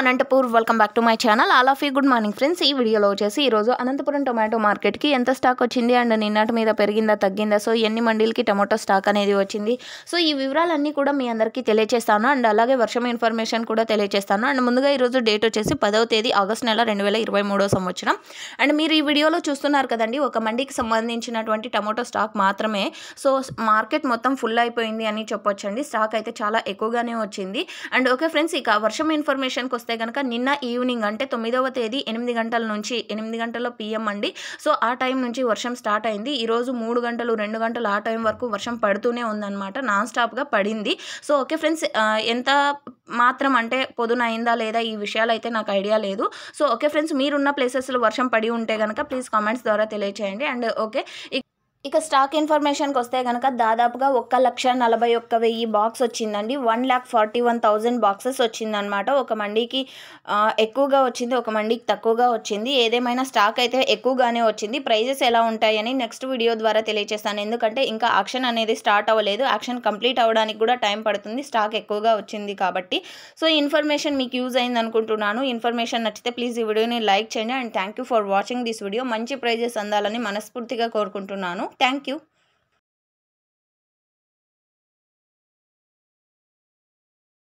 Anantapur welcome back to my channel all of you good morning friends ఈ వీడియోలో వచ్చేసి ఈరోజు అనంతపురం టొమాటో మార్కెట్కి ఎంత స్టాక్ వచ్చింది అండ్ నిన్నటి మీద పెరిగిందా తగ్గిందా సో ఎన్ని మండీలకి టొమాటో స్టాక్ అనేది వచ్చింది సో ఈ వివరాలన్నీ కూడా మీ అందరికీ తెలియజేస్తాను అండ్ అలాగే వర్షం ఇన్ఫర్మేషన్ కూడా తెలియజేస్తాను అండ్ ముందుగా ఈరోజు డేట్ వచ్చేసి పదవ తేదీ ఆగస్ట్ నెల రెండు వేల ఇరవై మూడో సంవత్సరం అండ్ మీరు ఈ వీడియోలో చూస్తున్నారు కదండి ఒక మండీకి సంబంధించినటువంటి టొమాటో స్టాక్ మాత్రమే సో మార్కెట్ మొత్తం ఫుల్ అయిపోయింది అని చెప్పొచ్చండి స్టాక్ అయితే చాలా ఎక్కువగానే వచ్చింది అండ్ ఓకే ఫ్రెండ్స్ ఇక వర్షం ఇన్ఫర్మేషన్కి వస్తే కనుక నిన్న ఈవినింగ్ అంటే తొమ్మిదవ తేదీ ఎనిమిది గంటల నుంచి ఎనిమిది గంటల పిఎం అండి సో ఆ టైం నుంచి వర్షం స్టార్ట్ అయింది ఈరోజు మూడు గంటలు రెండు గంటలు ఆ టైం వరకు వర్షం పడుతూనే ఉందన్నమాట నాన్ స్టాప్గా పడింది సో ఓకే ఫ్రెండ్స్ ఎంత మాత్రం అంటే పొదున అయిందా లేదా ఈ విషయాలు అయితే నాకు ఐడియా లేదు సో ఓకే ఫ్రెండ్స్ మీరున్న ప్లేసెస్లో వర్షం పడి ఉంటే కనుక ప్లీజ్ కామెంట్స్ ద్వారా తెలియచేయండి అండ్ ఓకే ఇక స్టాక్ ఇన్ఫర్మేషన్కి వస్తే కనుక దాదాపుగా ఒక్క లక్ష నలభై ఒక్క వెయ్యి బాక్స్ వచ్చిందండి one lakh forty one thousand boxes వచ్చిందనమాట ఒక మండీకి ఎక్కువగా వచ్చింది ఒక మండీకి తక్కువగా వచ్చింది ఏదేమైనా స్టాక్ అయితే ఎక్కువగానే వచ్చింది ప్రైజెస్ ఎలా ఉంటాయని నెక్స్ట్ వీడియో ద్వారా తెలియజేస్తాను ఎందుకంటే ఇంకా ఆక్షన్ అనేది స్టార్ట్ అవ్వలేదు యాక్షన్ కంప్లీట్ అవ్వడానికి కూడా టైం పడుతుంది స్టాక్ ఎక్కువగా వచ్చింది కాబట్టి సో ఇన్ఫర్మేషన్ మీకు యూజ్ అయింది అనుకుంటున్నాను ఇన్ఫర్మేషన్ నచ్చితే ప్లీజ్ ఈ వీడియోని లైక్ చేయండి and thank you for watching this video మంచి ప్రైజెస్ అందాలని మనస్ఫూర్తిగా కోరుకుంటున్నాను Thank you.